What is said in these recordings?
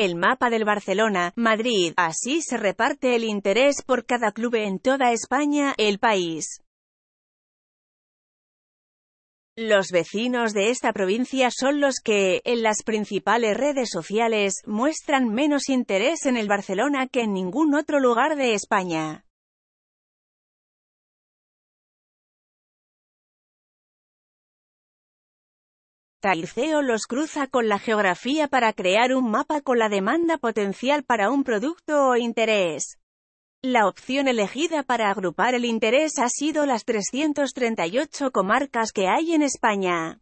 El mapa del Barcelona, Madrid, así se reparte el interés por cada club en toda España, el país. Los vecinos de esta provincia son los que, en las principales redes sociales, muestran menos interés en el Barcelona que en ningún otro lugar de España. Tairceo los cruza con la geografía para crear un mapa con la demanda potencial para un producto o interés. La opción elegida para agrupar el interés ha sido las 338 comarcas que hay en España.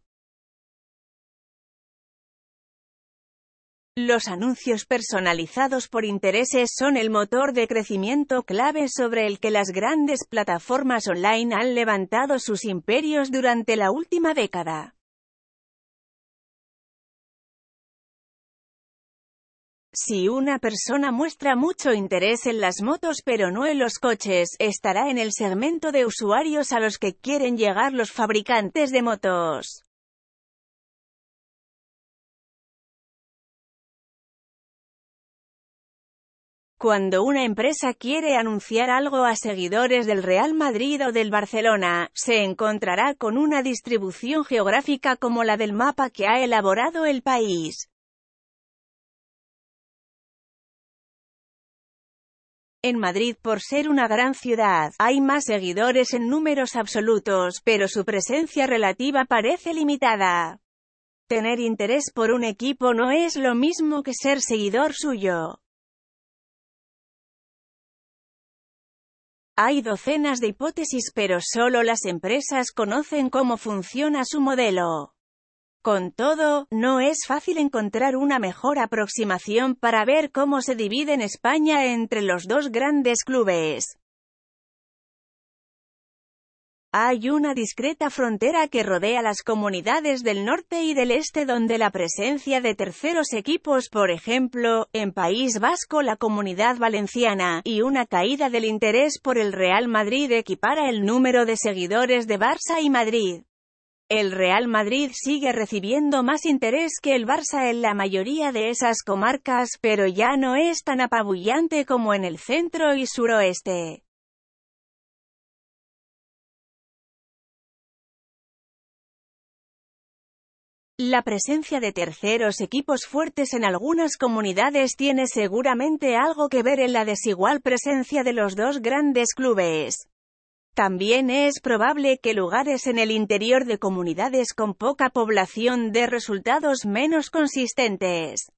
Los anuncios personalizados por intereses son el motor de crecimiento clave sobre el que las grandes plataformas online han levantado sus imperios durante la última década. Si una persona muestra mucho interés en las motos pero no en los coches, estará en el segmento de usuarios a los que quieren llegar los fabricantes de motos. Cuando una empresa quiere anunciar algo a seguidores del Real Madrid o del Barcelona, se encontrará con una distribución geográfica como la del mapa que ha elaborado el país. En Madrid, por ser una gran ciudad, hay más seguidores en números absolutos, pero su presencia relativa parece limitada. Tener interés por un equipo no es lo mismo que ser seguidor suyo. Hay docenas de hipótesis pero solo las empresas conocen cómo funciona su modelo. Con todo, no es fácil encontrar una mejor aproximación para ver cómo se divide en España entre los dos grandes clubes. Hay una discreta frontera que rodea las comunidades del norte y del este donde la presencia de terceros equipos, por ejemplo, en País Vasco la Comunidad Valenciana, y una caída del interés por el Real Madrid equipara el número de seguidores de Barça y Madrid. El Real Madrid sigue recibiendo más interés que el Barça en la mayoría de esas comarcas, pero ya no es tan apabullante como en el centro y suroeste. La presencia de terceros equipos fuertes en algunas comunidades tiene seguramente algo que ver en la desigual presencia de los dos grandes clubes. También es probable que lugares en el interior de comunidades con poca población dé resultados menos consistentes.